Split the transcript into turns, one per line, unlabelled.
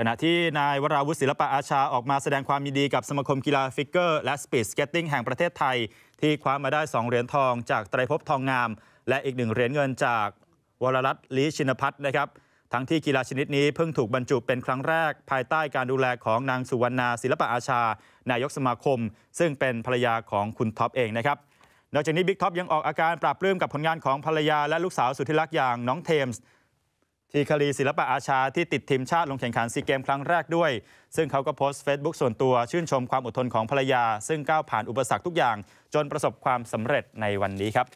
ขณะที่นายวราวุฒิศิลปะอาชาออกมาแสดงความยินดีกับสมาคมกีฬาฟิกเกอร์และสปีดสเกตติ้งแห่งประเทศไทยที่คว้ามาได้ 2 เหรียญทองจากไตรภพทองงาม และอีกหนึ่งเหรียญเงินจาก วรรัตน์ลีชินพัฒน์นะครับทั้งที่กีฬาชนิดนี้เพิ่งถูกบรรจุเป็นครั้งแรกภายใต้การดูแลของนางสุวรรณาศิลปะอาชา นายกสมาคม ซึ่งเป็นภรรยาของคุณท็อปเองนะครับนอกจากนี้บิ๊กท็อปยังออกอาการปราบปลื้มกับผลงานของภรรยาและลูกสาวสุดที่รักอย่างน้องเทมส์ทีคารีศิลปะอาชาที่ติดทีมชาติลงแข่งขันซีเกมครั้งแรกด้วย ซึ่งเขาก็โพสต์ Facebook ส่วนตัว ชื่นชมความอดทนของภรรยา ซึ่งก้าวผ่านอุปสรรคทุกอย่าง จนประสบความสำเร็จในวันนี้ครับ